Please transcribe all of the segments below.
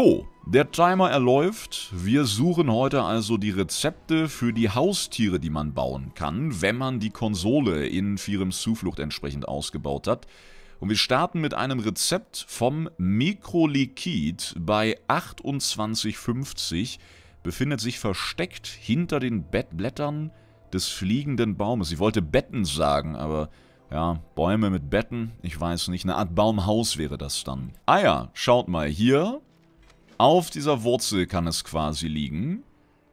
So, der Timer erläuft. Wir suchen heute also die Rezepte für die Haustiere, die man bauen kann, wenn man die Konsole in Firems Zuflucht entsprechend ausgebaut hat. Und wir starten mit einem Rezept vom Mikroliquid bei 28,50. Befindet sich versteckt hinter den Bettblättern des fliegenden Baumes. Ich wollte Betten sagen, aber ja, Bäume mit Betten, ich weiß nicht, eine Art Baumhaus wäre das dann. Ah ja, schaut mal, hier auf dieser Wurzel kann es quasi liegen.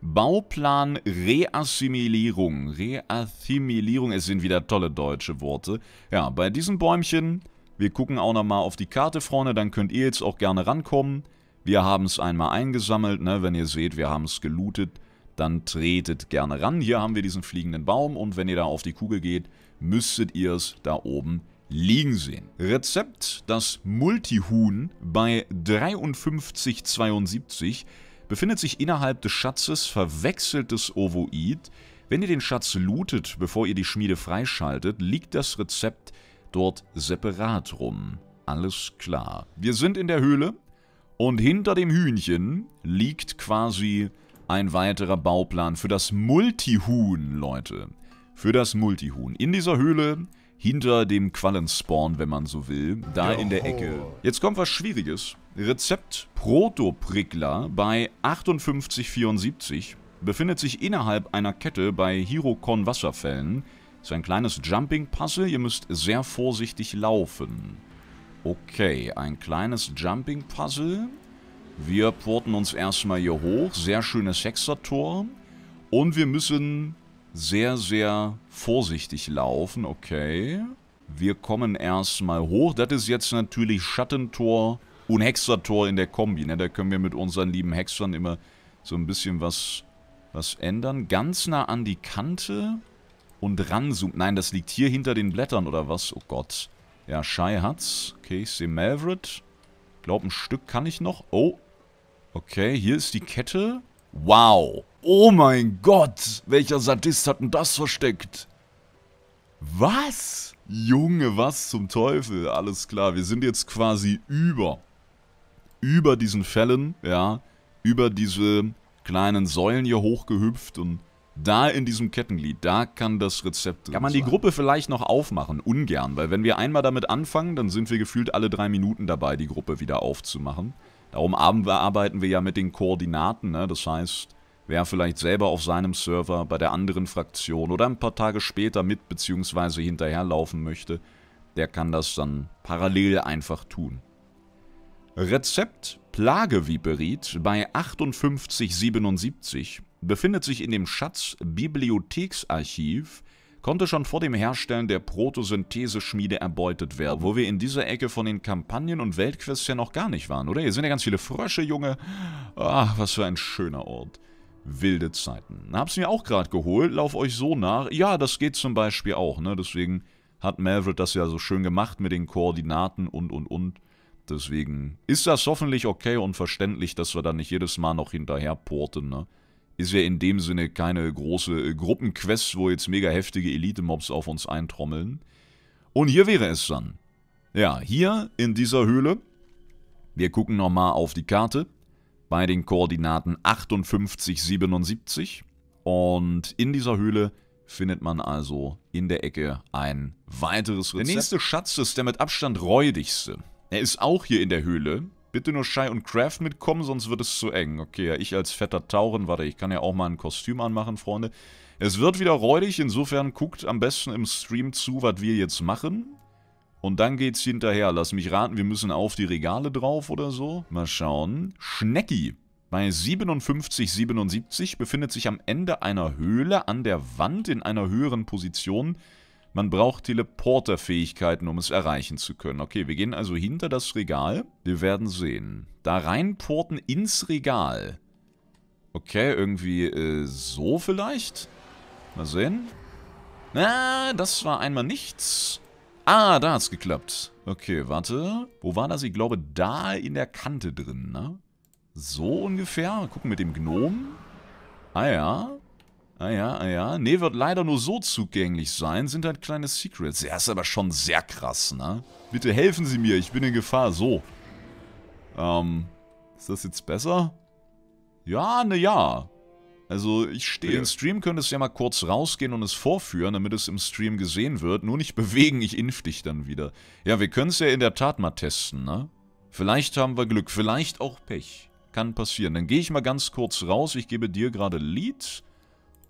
Bauplan Reassimilierung. Reassimilierung, es sind wieder tolle deutsche Worte. Ja, bei diesem Bäumchen, wir gucken auch nochmal auf die Karte, Freunde, dann könnt ihr jetzt auch gerne rankommen. Wir haben es einmal eingesammelt, ne? wenn ihr seht, wir haben es gelootet, dann tretet gerne ran. Hier haben wir diesen fliegenden Baum und wenn ihr da auf die Kugel geht, müsstet ihr es da oben liegen sehen. Rezept: Das Multihuhn bei 5372 befindet sich innerhalb des Schatzes verwechseltes Ovoid. Wenn ihr den Schatz lootet, bevor ihr die Schmiede freischaltet, liegt das Rezept dort separat rum. Alles klar. Wir sind in der Höhle und hinter dem Hühnchen liegt quasi ein weiterer Bauplan für das Multihuhn, Leute. Für das Multihuhn. In dieser Höhle hinter dem Quallenspawn, wenn man so will, da Joho. in der Ecke. Jetzt kommt was Schwieriges. Rezept Protoprickler bei 5874 befindet sich innerhalb einer Kette bei Hirokon Wasserfällen. Ist ein kleines Jumping-Puzzle, ihr müsst sehr vorsichtig laufen. Okay, ein kleines Jumping-Puzzle. Wir porten uns erstmal hier hoch. Sehr schönes Hexertor. Und wir müssen sehr, sehr vorsichtig laufen. Okay. Wir kommen erstmal hoch. Das ist jetzt natürlich Schattentor und Hexertor in der Kombi. Ne? Da können wir mit unseren lieben Hexern immer so ein bisschen was, was ändern. Ganz nah an die Kante und ranzoomen. Nein, das liegt hier hinter den Blättern oder was? Oh Gott. Ja, Shai hat's. Okay, ich sehe Malvret. glaube, ein Stück kann ich noch. Oh. Okay, hier ist die Kette. Wow. Oh mein Gott, welcher Sadist hat denn das versteckt? Was? Junge, was zum Teufel? Alles klar, wir sind jetzt quasi über. Über diesen Fällen, ja. Über diese kleinen Säulen hier hochgehüpft und da in diesem Kettenglied, da kann das Rezept drin Kann man die sein. Gruppe vielleicht noch aufmachen? Ungern, weil wenn wir einmal damit anfangen, dann sind wir gefühlt alle drei Minuten dabei, die Gruppe wieder aufzumachen. Darum arbeiten wir ja mit den Koordinaten, ne? das heißt, wer vielleicht selber auf seinem Server bei der anderen Fraktion oder ein paar Tage später mit bzw. hinterherlaufen möchte, der kann das dann parallel einfach tun. Rezept Plageviperit bei 5877 befindet sich in dem Schatz Bibliotheksarchiv, konnte schon vor dem Herstellen der Protosyntheseschmiede erbeutet werden, wo wir in dieser Ecke von den Kampagnen und Weltquests ja noch gar nicht waren, oder? Hier sind ja ganz viele Frösche, Junge. Ach, was für ein schöner Ort wilde Zeiten. Hab's mir auch gerade geholt, lauf euch so nach. Ja, das geht zum Beispiel auch, ne? Deswegen hat Maverick das ja so schön gemacht mit den Koordinaten und und und. Deswegen ist das hoffentlich okay und verständlich, dass wir da nicht jedes Mal noch hinterher porten, ne? Ist ja in dem Sinne keine große äh, Gruppenquest, wo jetzt mega heftige Elite-Mobs auf uns eintrommeln. Und hier wäre es dann. Ja, hier in dieser Höhle. Wir gucken nochmal auf die Karte bei den Koordinaten 58, 77. Und in dieser Höhle findet man also in der Ecke ein weiteres Rezept. Der nächste Schatz ist der mit Abstand räudigste. Er ist auch hier in der Höhle. Bitte nur Shai und Craft mitkommen, sonst wird es zu eng. Okay, ja, ich als fetter Tauren, warte, ich kann ja auch mal ein Kostüm anmachen, Freunde. Es wird wieder räudig, insofern guckt am besten im Stream zu, was wir jetzt machen. Und dann geht's hinterher. Lass mich raten, wir müssen auf die Regale drauf oder so. Mal schauen. Schnecki. Bei 5777 befindet sich am Ende einer Höhle an der Wand in einer höheren Position. Man braucht Teleporterfähigkeiten, um es erreichen zu können. Okay, wir gehen also hinter das Regal. Wir werden sehen. Da reinporten ins Regal. Okay, irgendwie äh, so vielleicht? Mal sehen. Na, ah, das war einmal nichts. Ah, da hat's geklappt. Okay, warte. Wo war das? Ich glaube, da in der Kante drin, ne? So ungefähr. Mal gucken mit dem Gnom. Ah ja. Ah ja, ah ja. Nee, wird leider nur so zugänglich sein. Sind halt kleine Secrets. Ja, ist aber schon sehr krass, ne? Bitte helfen Sie mir, ich bin in Gefahr. So. Ähm, ist das jetzt besser? Ja, ne ja. Also ich stehe. Für den Stream könntest du ja mal kurz rausgehen und es vorführen, damit es im Stream gesehen wird. Nur nicht bewegen, ich impf dich dann wieder. Ja, wir können es ja in der Tat mal testen, ne? Vielleicht haben wir Glück, vielleicht auch Pech. Kann passieren. Dann gehe ich mal ganz kurz raus. Ich gebe dir gerade Lead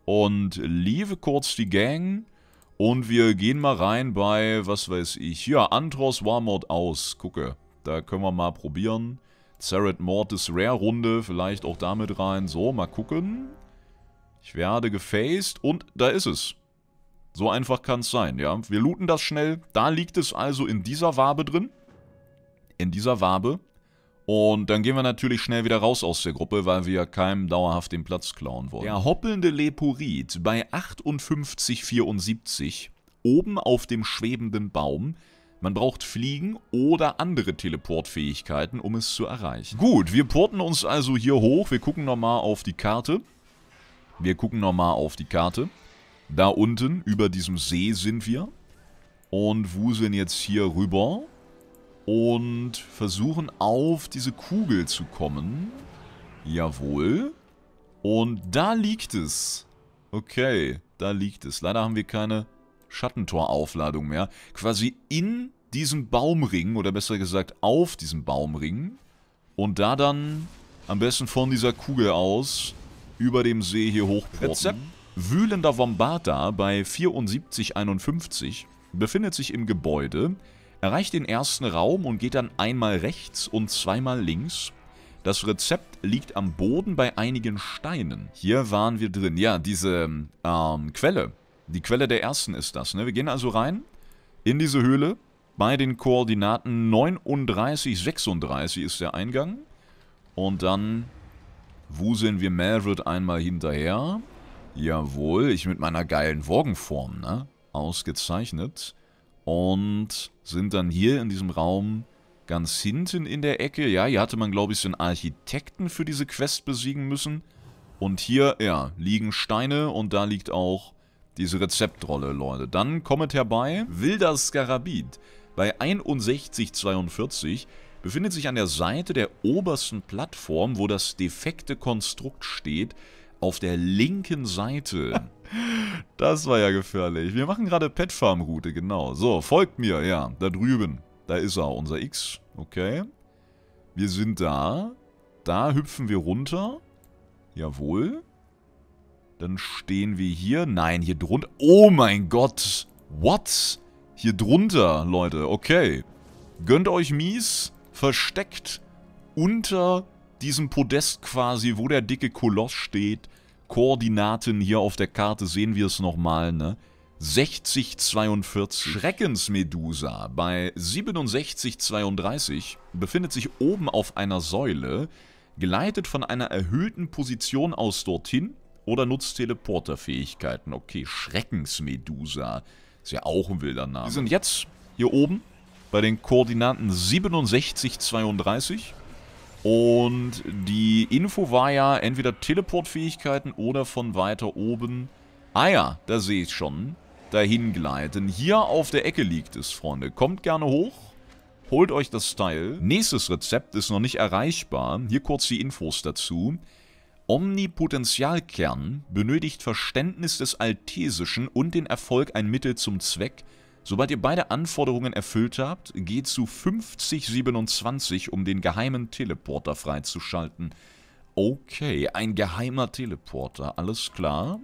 und liebe kurz die Gang. Und wir gehen mal rein bei, was weiß ich, ja, Antros Warmord aus. Gucke, da können wir mal probieren. Zaret Mortis Rare Runde, vielleicht auch damit rein. So, mal gucken. Ich werde gefaced und da ist es. So einfach kann es sein, ja. Wir looten das schnell. Da liegt es also in dieser Wabe drin. In dieser Wabe. Und dann gehen wir natürlich schnell wieder raus aus der Gruppe, weil wir keinem dauerhaft den Platz klauen wollen. Der hoppelnde Leporid bei 58,74 oben auf dem schwebenden Baum. Man braucht Fliegen oder andere Teleportfähigkeiten, um es zu erreichen. Gut, wir porten uns also hier hoch. Wir gucken nochmal auf die Karte. Wir gucken nochmal auf die Karte. Da unten, über diesem See sind wir. Und wuseln jetzt hier rüber. Und versuchen auf diese Kugel zu kommen. Jawohl. Und da liegt es. Okay, da liegt es. Leider haben wir keine Schattentoraufladung mehr. Quasi in diesem Baumring, oder besser gesagt auf diesem Baumring. Und da dann am besten von dieser Kugel aus über dem See hier hochproppen. Wühlender Vombata bei 7451 befindet sich im Gebäude, erreicht den ersten Raum und geht dann einmal rechts und zweimal links. Das Rezept liegt am Boden bei einigen Steinen. Hier waren wir drin. Ja, diese ähm, Quelle. Die Quelle der ersten ist das. Ne? Wir gehen also rein in diese Höhle. Bei den Koordinaten 39, 36 ist der Eingang. Und dann Wuseln wir Melred einmal hinterher. Jawohl, ich mit meiner geilen Wogenform, ne? Ausgezeichnet. Und sind dann hier in diesem Raum ganz hinten in der Ecke. Ja, hier hatte man, glaube ich, den Architekten für diese Quest besiegen müssen. Und hier, ja, liegen Steine und da liegt auch diese Rezeptrolle, Leute. Dann kommet herbei Wilder Skarabit. Bei 61,42 befindet sich an der Seite der obersten Plattform, wo das defekte Konstrukt steht, auf der linken Seite. das war ja gefährlich. Wir machen gerade petfarm Route, genau. So, folgt mir, ja, da drüben. Da ist er, unser X. Okay. Wir sind da. Da hüpfen wir runter. Jawohl. Dann stehen wir hier. Nein, hier drunter. Oh mein Gott. What? Hier drunter, Leute. Okay. Gönnt euch mies versteckt unter diesem Podest quasi, wo der dicke Koloss steht, Koordinaten hier auf der Karte, sehen wir es nochmal, ne? 6042. Schreckensmedusa bei 6732 befindet sich oben auf einer Säule, geleitet von einer erhöhten Position aus dorthin oder nutzt Teleporterfähigkeiten. Okay, Schreckensmedusa. Ist ja auch ein wilder Name. Wir sind jetzt hier oben bei den Koordinaten 67, 32. Und die Info war ja entweder Teleportfähigkeiten oder von weiter oben. Ah ja, da sehe ich schon. Dahin gleiten. Hier auf der Ecke liegt es, Freunde. Kommt gerne hoch. Holt euch das Teil. Nächstes Rezept ist noch nicht erreichbar. Hier kurz die Infos dazu. Omnipotentialkern benötigt Verständnis des Altesischen und den Erfolg ein Mittel zum Zweck, Sobald ihr beide Anforderungen erfüllt habt, geht zu 5027, um den geheimen Teleporter freizuschalten. Okay, ein geheimer Teleporter, alles klar.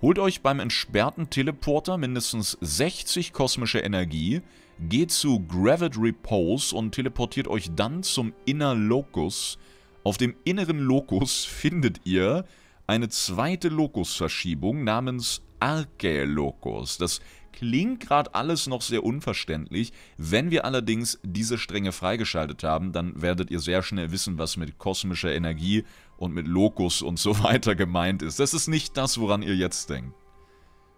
Holt euch beim entsperrten Teleporter mindestens 60 kosmische Energie, geht zu Gravit Repose und teleportiert euch dann zum Inner Locus. Auf dem inneren Locus findet ihr eine zweite Locusverschiebung namens Archae Locus. Das klingt gerade alles noch sehr unverständlich. Wenn wir allerdings diese Stränge freigeschaltet haben, dann werdet ihr sehr schnell wissen, was mit kosmischer Energie und mit Lokus und so weiter gemeint ist. Das ist nicht das, woran ihr jetzt denkt.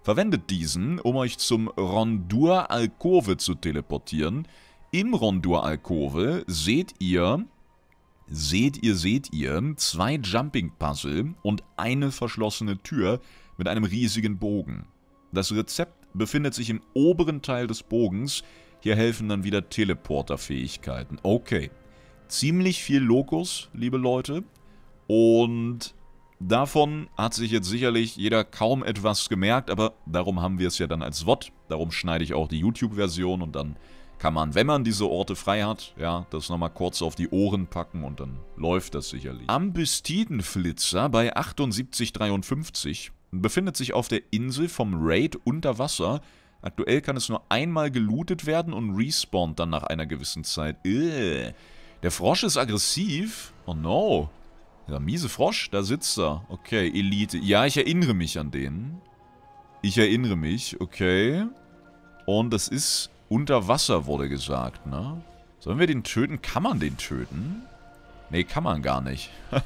Verwendet diesen, um euch zum Rondur Alkove zu teleportieren. Im Rondur Alkove seht ihr, seht ihr, seht ihr, zwei Jumping Puzzle und eine verschlossene Tür mit einem riesigen Bogen. Das Rezept befindet sich im oberen Teil des Bogens. Hier helfen dann wieder Teleporter-Fähigkeiten. Okay. Ziemlich viel Lokus, liebe Leute. Und davon hat sich jetzt sicherlich jeder kaum etwas gemerkt, aber darum haben wir es ja dann als Wort. Darum schneide ich auch die YouTube-Version und dann kann man, wenn man diese Orte frei hat, ja, das nochmal kurz auf die Ohren packen und dann läuft das sicherlich. Ambistidenflitzer bei 78,53 befindet sich auf der Insel vom Raid unter Wasser. Aktuell kann es nur einmal gelootet werden und respawnt dann nach einer gewissen Zeit. Ugh. Äh, der Frosch ist aggressiv. Oh no. Der miese Frosch, da sitzt er. Okay, Elite. Ja, ich erinnere mich an den. Ich erinnere mich, okay. Und das ist unter Wasser, wurde gesagt, ne? Sollen wir den töten? Kann man den töten? Ne, kann man gar nicht.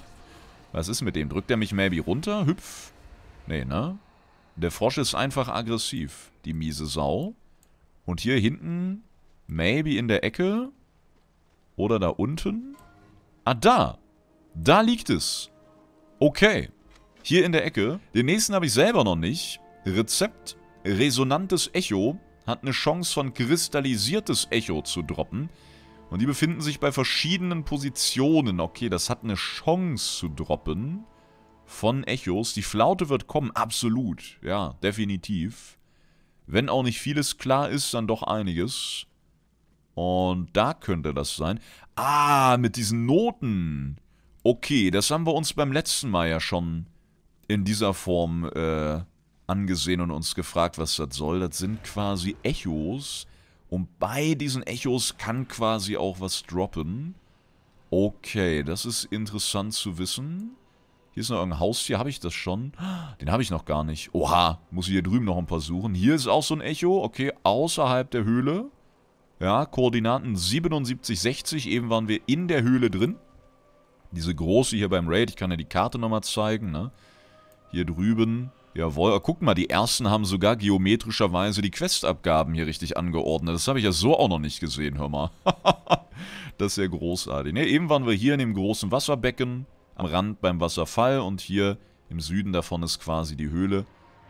Was ist mit dem? Drückt er mich maybe runter? Hüpf. Nee, ne? Der Frosch ist einfach aggressiv, die miese Sau. Und hier hinten, maybe in der Ecke. Oder da unten. Ah, da. Da liegt es. Okay. Hier in der Ecke. Den nächsten habe ich selber noch nicht. Rezept. Resonantes Echo hat eine Chance von kristallisiertes Echo zu droppen. Und die befinden sich bei verschiedenen Positionen. Okay, das hat eine Chance zu droppen von Echos. Die Flaute wird kommen, absolut. Ja, definitiv. Wenn auch nicht vieles klar ist, dann doch einiges. Und da könnte das sein. Ah, mit diesen Noten. Okay, das haben wir uns beim letzten Mal ja schon in dieser Form äh, angesehen und uns gefragt, was das soll. Das sind quasi Echos. Und bei diesen Echos kann quasi auch was droppen. Okay, das ist interessant zu wissen. Hier ist noch irgendein Haustier. Habe ich das schon? Den habe ich noch gar nicht. Oha, muss ich hier drüben noch ein paar suchen. Hier ist auch so ein Echo. Okay, außerhalb der Höhle. Ja, Koordinaten 77, 60. Eben waren wir in der Höhle drin. Diese große hier beim Raid. Ich kann ja die Karte nochmal zeigen, ne? Hier drüben. Jawohl, oh, guck mal, die ersten haben sogar geometrischerweise die Questabgaben hier richtig angeordnet. Das habe ich ja so auch noch nicht gesehen, hör mal. das ist ja großartig. Ne, eben waren wir hier in dem großen Wasserbecken am Rand beim Wasserfall und hier im Süden davon ist quasi die Höhle.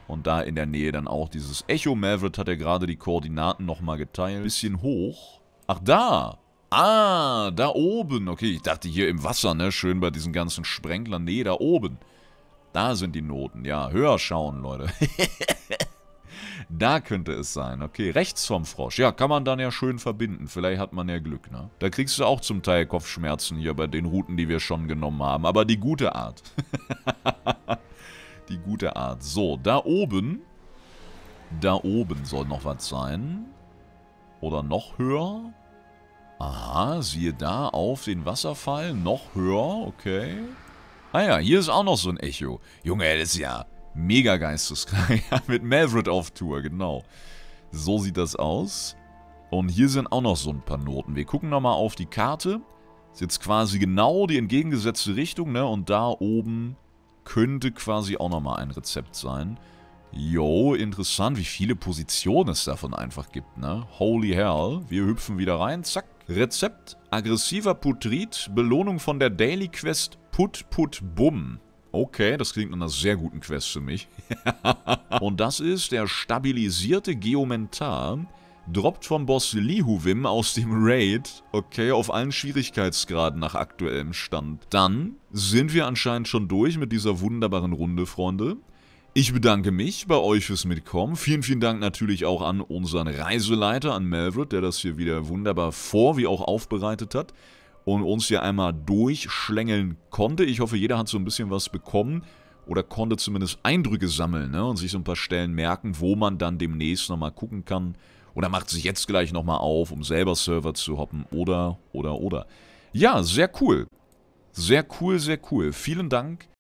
Und da in der Nähe dann auch dieses Echo. Maverick hat ja gerade die Koordinaten nochmal geteilt. Bisschen hoch. Ach, da! Ah, da oben. Okay, ich dachte hier im Wasser, ne? Schön bei diesen ganzen Sprenglern. Nee, da oben. Da sind die Noten. Ja, höher schauen, Leute. Da könnte es sein. Okay, rechts vom Frosch. Ja, kann man dann ja schön verbinden. Vielleicht hat man ja Glück, ne? Da kriegst du auch zum Teil Kopfschmerzen hier bei den Routen, die wir schon genommen haben. Aber die gute Art. die gute Art. So, da oben. Da oben soll noch was sein. Oder noch höher. Aha, siehe da, auf den Wasserfall. Noch höher, okay. Ah ja, hier ist auch noch so ein Echo. Junge, das ist ja... Mega geisteskrank. mit Melvred auf Tour, genau. So sieht das aus. Und hier sind auch noch so ein paar Noten. Wir gucken nochmal auf die Karte. Ist jetzt quasi genau die entgegengesetzte Richtung, ne? Und da oben könnte quasi auch nochmal ein Rezept sein. Jo, interessant, wie viele Positionen es davon einfach gibt, ne? Holy hell. Wir hüpfen wieder rein. Zack. Rezept. Aggressiver Putrit, Belohnung von der Daily Quest Put Put Bum. Okay, das klingt nach einer sehr guten Quest für mich. und das ist der stabilisierte Geomentar. Droppt vom Boss Lihuvim aus dem Raid, okay, auf allen Schwierigkeitsgraden nach aktuellem Stand. Dann sind wir anscheinend schon durch mit dieser wunderbaren Runde, Freunde. Ich bedanke mich bei euch fürs Mitkommen. Vielen, vielen Dank natürlich auch an unseren Reiseleiter, an Melvred, der das hier wieder wunderbar vor- wie auch aufbereitet hat und uns hier einmal durchschlängeln konnte. Ich hoffe, jeder hat so ein bisschen was bekommen oder konnte zumindest Eindrücke sammeln ne? und sich so ein paar Stellen merken, wo man dann demnächst nochmal gucken kann. Oder macht sich jetzt gleich nochmal auf, um selber Server zu hoppen. Oder, oder, oder. Ja, sehr cool. Sehr cool, sehr cool. Vielen Dank